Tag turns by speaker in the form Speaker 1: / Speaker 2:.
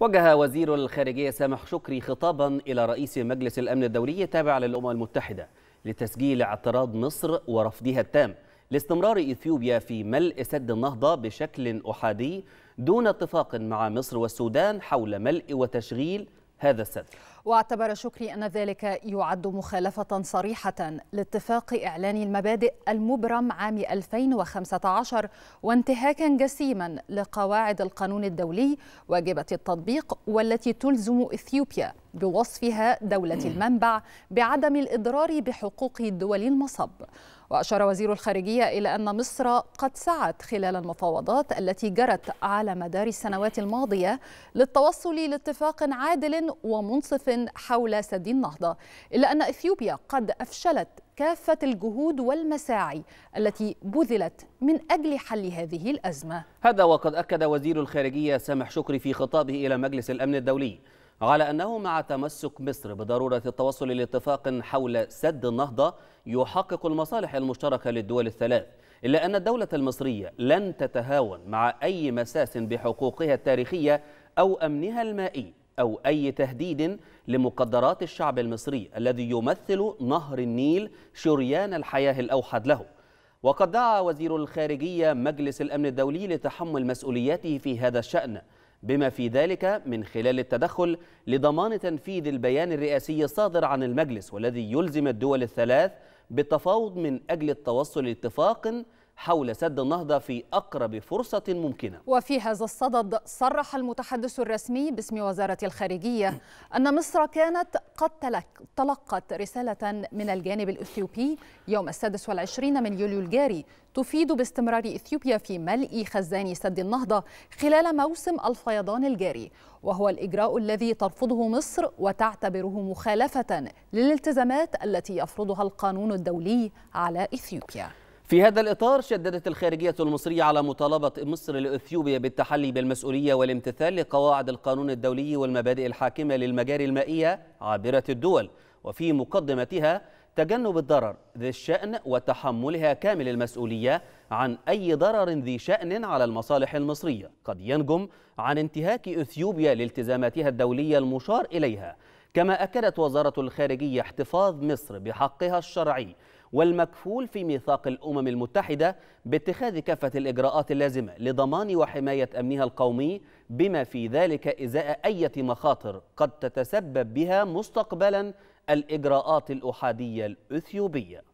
Speaker 1: وجه وزير الخارجية سامح شكري خطابا إلى رئيس مجلس الأمن الدولي التابع للأمم المتحدة لتسجيل اعتراض مصر ورفضها التام لاستمرار إثيوبيا في ملء سد النهضة بشكل أحادي دون اتفاق مع مصر والسودان حول ملء وتشغيل هذا السد
Speaker 2: واعتبر شكري أن ذلك يعد مخالفة صريحة لاتفاق إعلان المبادئ المبرم عام 2015 وانتهاكا جسيما لقواعد القانون الدولي واجبة التطبيق والتي تلزم إثيوبيا بوصفها دولة المنبع بعدم الإضرار بحقوق دول المصب وأشار وزير الخارجية إلى أن مصر قد سعت خلال المفاوضات التي جرت على مدار السنوات الماضية للتوصل لاتفاق عادل ومنصف حول سد النهضة إلا أن إثيوبيا قد أفشلت كافة الجهود والمساعي التي بذلت من أجل حل هذه الأزمة
Speaker 1: هذا وقد أكد وزير الخارجية سامح شكري في خطابه إلى مجلس الأمن الدولي على أنه مع تمسك مصر بضرورة التوصل لاتفاق حول سد النهضة يحقق المصالح المشتركة للدول الثلاث إلا أن الدولة المصرية لن تتهاون مع أي مساس بحقوقها التاريخية أو أمنها المائي أو أي تهديد لمقدرات الشعب المصري الذي يمثل نهر النيل شريان الحياة الأوحد له وقد دعا وزير الخارجية مجلس الأمن الدولي لتحمل مسؤولياته في هذا الشأن بما في ذلك من خلال التدخل لضمان تنفيذ البيان الرئاسي الصادر عن المجلس والذي يلزم الدول الثلاث بالتفاوض من أجل التوصل لاتفاق حول سد النهضة في أقرب فرصة ممكنة
Speaker 2: وفي هذا الصدد صرح المتحدث الرسمي باسم وزارة الخارجية أن مصر كانت قد تلقت رسالة من الجانب الإثيوبي يوم السادس والعشرين من يوليو الجاري تفيد باستمرار إثيوبيا في ملء خزان سد النهضة خلال موسم الفيضان الجاري وهو الإجراء الذي ترفضه مصر وتعتبره مخالفة للالتزامات التي يفرضها القانون الدولي على إثيوبيا
Speaker 1: في هذا الإطار شددت الخارجية المصرية على مطالبة مصر لإثيوبيا بالتحلي بالمسؤولية والامتثال لقواعد القانون الدولي والمبادئ الحاكمة للمجاري المائية عابرة الدول وفي مقدمتها تجنب الضرر ذي الشأن وتحملها كامل المسؤولية عن أي ضرر ذي شأن على المصالح المصرية قد ينجم عن انتهاك إثيوبيا لالتزاماتها الدولية المشار إليها كما أكدت وزارة الخارجية احتفاظ مصر بحقها الشرعي والمكفول في ميثاق الأمم المتحدة باتخاذ كافة الإجراءات اللازمة لضمان وحماية أمنها القومي بما في ذلك إزاء أي مخاطر قد تتسبب بها مستقبلا الإجراءات الأحادية الأثيوبية